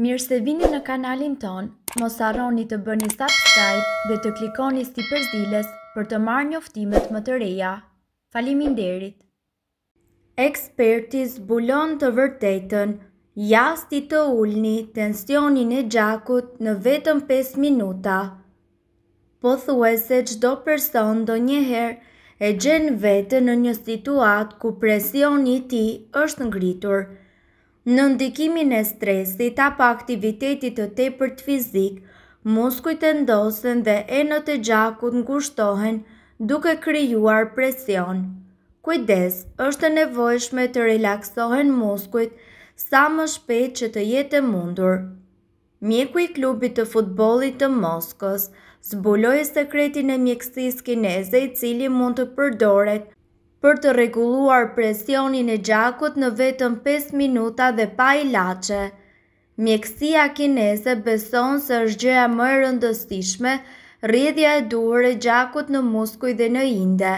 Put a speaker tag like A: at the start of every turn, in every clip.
A: Mirë se vini në kanalin ton, mos arroni të bëni subscribe dhe të klikoni sti përzilës për të marrë një më të reja. Falimin derit! Ekspertiz bulon të vërtetën, jasti të ulni tensionin e gjakut në vetëm 5 minuta. Po thue se qdo person do njëherë e gjenë vetë në një situat ku presion i ti është ngritur. Në ndikimin e stresit apo aktivitetit të tepërt fizik, muskujt e ndosen dhe enët e gjakut ngushtohen duke krijuar presion. Kujdes, është nevojshme të relaksohen muskujt sa më shpejt që të jetë mundur. Mjeku i klubit të futbolit të Moskës zbuloi sekretin e mjekësisë kineze i cili mund të përdoret për të reguluar presionin e gjakut në vetëm 5 minuta dhe pa i lache. Mjekësia kinese beson se është gjëja më rëndësishme rrjedhja e duhur e gjakut në muskuj dhe në inde.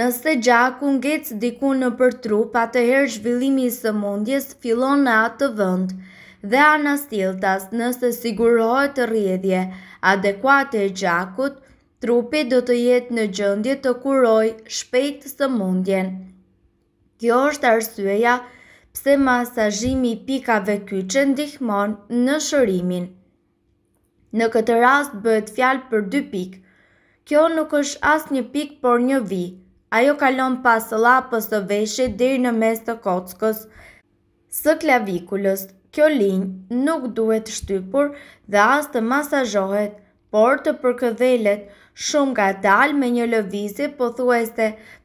A: Nëse gjaku ngec diku në për trup, atëherë zhvillimi i sëmundjes fillon në atë të vend dhe anastiltas nëse sigurohet rrjedhje adekuate e gjakut, trupi do të jetë në gjëndje të kuroj shpejt së mundjen. Kjo është arsueja pse masajimi i pikave kyqe ndihmon në shërimin. Në këtë rast bëhet fjalë për dy pikë. Kjo nuk është as një pikë por një vi. Ajo kalon pas lapës të veshit deri në mes të kockës së klavikulës. Kjo linjë nuk duhet shtypur dhe as të masazhohet por të përkëdhelet shumë nga dal me një lëvizi po thueste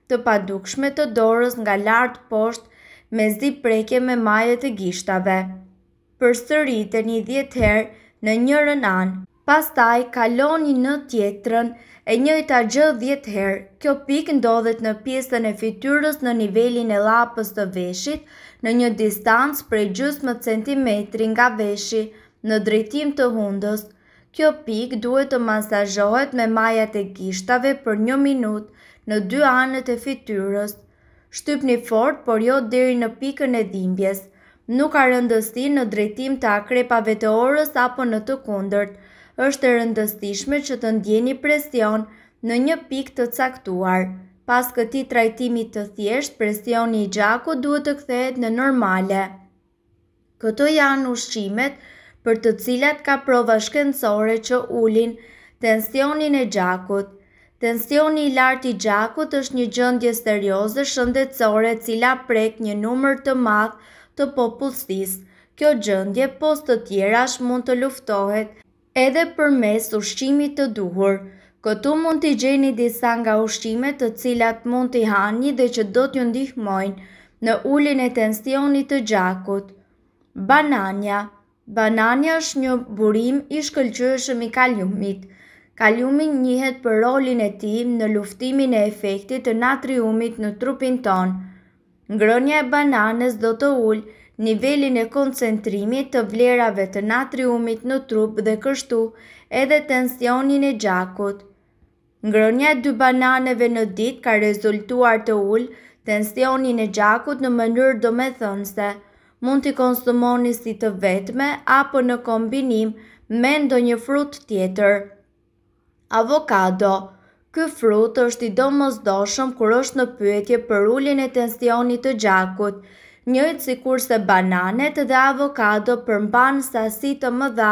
A: të padukshme të dorës nga lartë poshtë me zi preke me majet e gishtave. Për e një djetë herë në njërën anë, pastaj kaloni në tjetërën e një i ta gjë djetë herë, kjo pik ndodhet në pjesën e fityrës në nivelin e lapës të veshit në një distancë prej gjusë më centimetri nga veshit në drejtim të hundës, Kjo pik duhet të masazhohet me majat e gishtave për një minut në dy anët e fityrës. Shtypni fort, por jo deri në pikën e dhimbjes. Nuk ka rëndësi në drejtim të akrepave të orës apo në të kundërt. Është e rëndësishme që të ndjeni presion në një pikë të caktuar. Pas këtij trajtimi të thjesht, presioni i gjakut duhet të kthehet në normale. Këto janë ushqimet për të cilat ka prova shkencore që ulin tensionin e gjakut. Tensioni i lartë i gjakut është një gjendje serioze shëndetësore e cila prek një numër të madh të popullsisë. Kjo gjendje post të është mund të luftohet edhe përmes ushqimit të duhur. Këtu mund t'i gjeni disa nga ushqimet të cilat mund t'i hani dhe që do t'ju ndihmojnë në ulin e tensionit të gjakut. Banania Banania është një burim i shkëllqyëshëm i kaliumit. Kaliumin njëhet për rolin e tim në luftimin e efektit të natriumit në trupin ton. Ngrënja e bananës do të ullë nivelin e koncentrimit të vlerave të natriumit në trup dhe kështu edhe tensionin e gjakut. Ngrënja e dy bananeve në dit ka rezultuar të ullë tensionin e gjakut në mënyrë do me thënëse mund t'i konsumoni si të vetme apo në kombinim me ndonjë frut tjetër. Avokado Ky frut është i domosdoshëm kur është në pyetje për ulljen e tensionit të gjakut. Njëjtë si kurse bananet dhe avokado përmban sasi të mëdha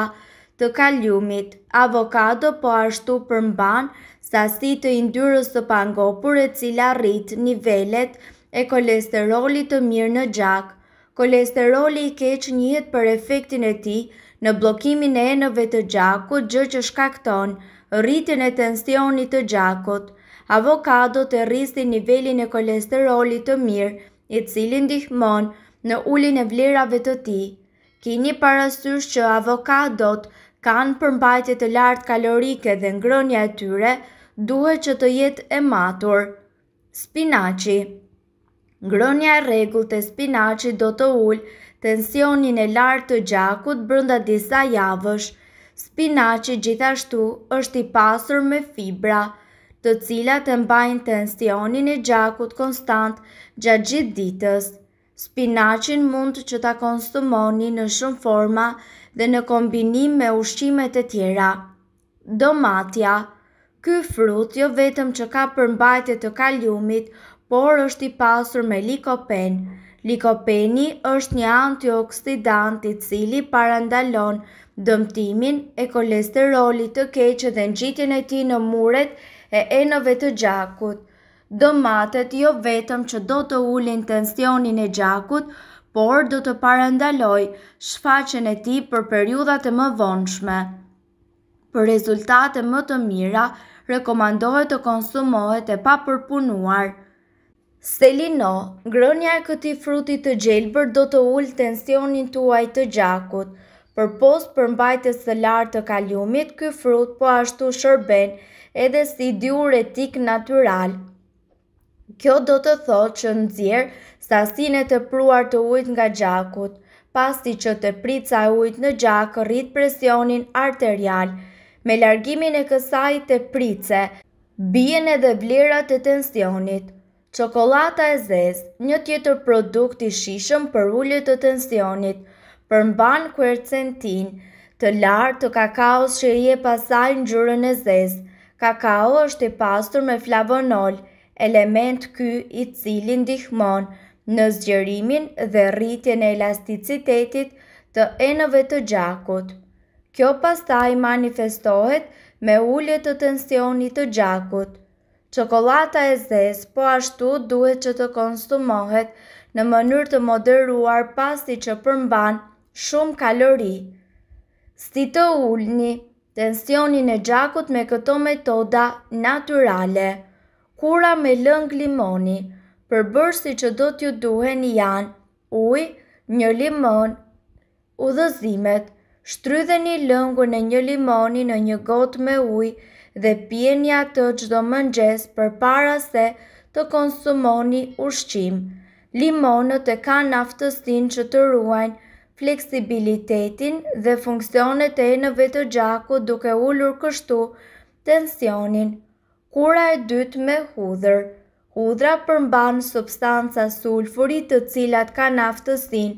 A: të kaliumit. Avokado po ashtu përmban sasi të indyrës të pangopur e cila rrit nivellet e kolesterolit të mirë në gjak. Kolesteroli i keq njëhet për efektin e tij në bllokimin e enëve të gjakut, gjë që shkakton rritjen e tensionit të gjakut. Avokadot e rrisin nivelin e kolesterolit të mirë, i cili ndihmon në ulin e vlerave të tij. Kini parasysh që avokadot kanë përmbajtje të lartë kalorike dhe ngrënia e tyre duhet që të jetë e matur. Spinaci Ngronja e regull të spinaci do të ullë tensionin e lartë të gjakut brënda disa javësh. Spinaci gjithashtu është i pasur me fibra, të cilat e mbajnë tensionin e gjakut konstant gjatë gjithë ditës. Spinacin mund që ta konsumoni në shumë forma dhe në kombinim me ushqimet e tjera. Domatja Ky frut jo vetëm që ka përmbajtje të kaliumit, por është i pasur me likopen. Likopeni është një antioksidant i cili parandalon dëmtimin e kolesterolit të keqë dhe ngjitjen e tij në muret e enëve të gjakut. Domatet jo vetëm që do të ulin tensionin e gjakut, por do të parandaloj shfaqen e ti për periudat e më vonshme. Për rezultate më të mira, rekomandohet të konsumohet e pa përpunuar. Selino, ngrënja e këtij frutit të gjelbër do të ullë tensionin tuaj të gjakut. Për post përmbajtjes së lartë të kaliumit, ky frut po ashtu shërben edhe si diuretik natyral. Kjo do të thotë që nxjerr sasinë të pruar të ujit nga gjakut, pasi që të prica e ujit në gjak rrit presionin arterial. Me largimin e kësaj të price, bien edhe vlerat e tensionit. Çokolata e zezë, një tjetër produkt i shishëm për ullit të tensionit, përmban kuercentin të lartë të kakaos që i e pasaj në gjurën e zezë. Kakao është i pastur me flavonol, element ky i cilin dihmon në zgjerimin dhe rritjen e elasticitetit të enëve të gjakut. Kjo pastaj manifestohet me ullit të tensionit të gjakut. Qokolata e zez, po ashtu duhet që të konsumohet në mënyrë të moderuar pasi që përmban shumë kalori. Sti të ullni, tensionin e gjakut me këto metoda naturale. Kura me lëng limoni, përbërë si që do t'ju duhen janë uj, një limon, udhëzimet, shtrydhe një lëngu në një limoni në një gotë me ujë, dhe pjenja të gjdo mëngjes për para se të konsumoni ushqim. Limonët e ka naftëstin që të ruajnë fleksibilitetin dhe funksionet e në të gjaku duke ullur kështu tensionin. Kura e dytë me hudhër Hudra përmbanë substanca sulfurit të cilat ka naftësin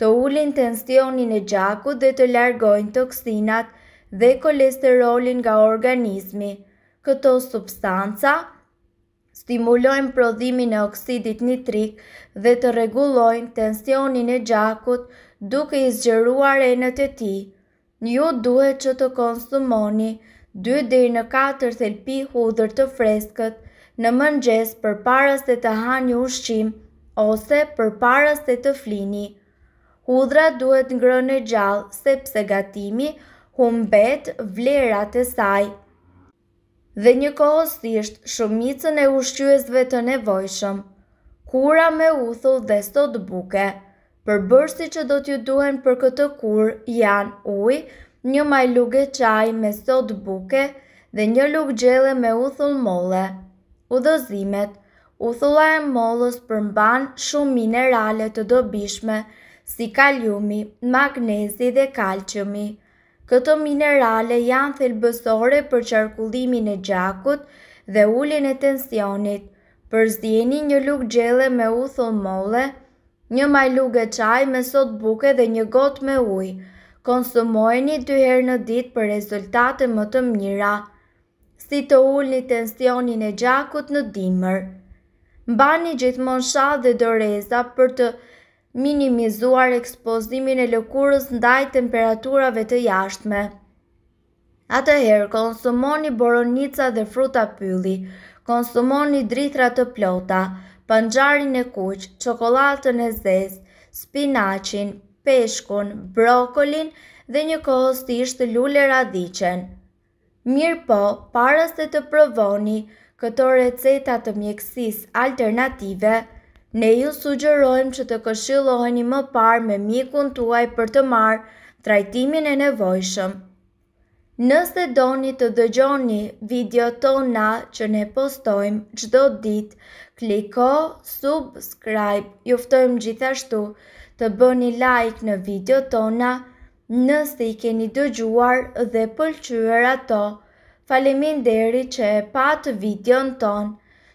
A: të ullin tensionin e gjaku dhe të largojnë toksinat dhe kolesterolin nga organizmi. Këto substanca stimulojnë prodhimin e oksidit nitrik dhe të rregullojnë tensionin e gjakut duke i zgjeruar enët e tij. Ju duhet që të konsumoni 2 deri në 4 thelpi hudhër të freskët në mëngjes përpara se të hani ushqim ose përpara se të flini. Hudra duhet ngrënë gjallë sepse gatimi humbet vlerat e saj. Dhe një kohësisht shumicën e ushqyësve të nevojshëm, kura me uthull dhe sot buke, për bërsi që do t'ju duhen për këtë kur janë uj, një majluge qaj me sot buke dhe një luk gjele me uthull mole. Udozimet, uthulla e molës përmban shumë minerale të dobishme, si kaliumi, magnezi dhe kalqiumi. Këto minerale janë thelbësore për qarkullimin e gjakut dhe ullin e tensionit, për zdjeni një lukë gjele me u thonë molle, një maj lukë e qaj me sot buke dhe një gotë me uj, konsumojni dy herë në dit për rezultate më të mjëra, si të ullin tensionin e gjakut në dimër. Mba një gjithmon shalë dhe doreza për të minimizuar ekspozimin e lëkurës ndaj temperaturave të jashtme. A të herë, konsumoni boronica dhe fruta pylli, konsumoni dritra të plota, pëngjarin e kuqë, çokoladën e zezë, spinacin, peshkun, brokolin dhe një kohës të ishtë lullë e Mirë po, parës të të provoni këto receta të mjekësisë alternative, Ne ju sugërojmë që të këshilloheni më parë me mikun tuaj për të marë trajtimin e nevojshëm. Nëse doni të dëgjoni video tona që ne postojmë gjdo dit, kliko subscribe, juftojmë gjithashtu të bëni like në video tona nëse i keni dëgjuar dhe pëlqyër ato. Falemin deri që e patë video në tonë.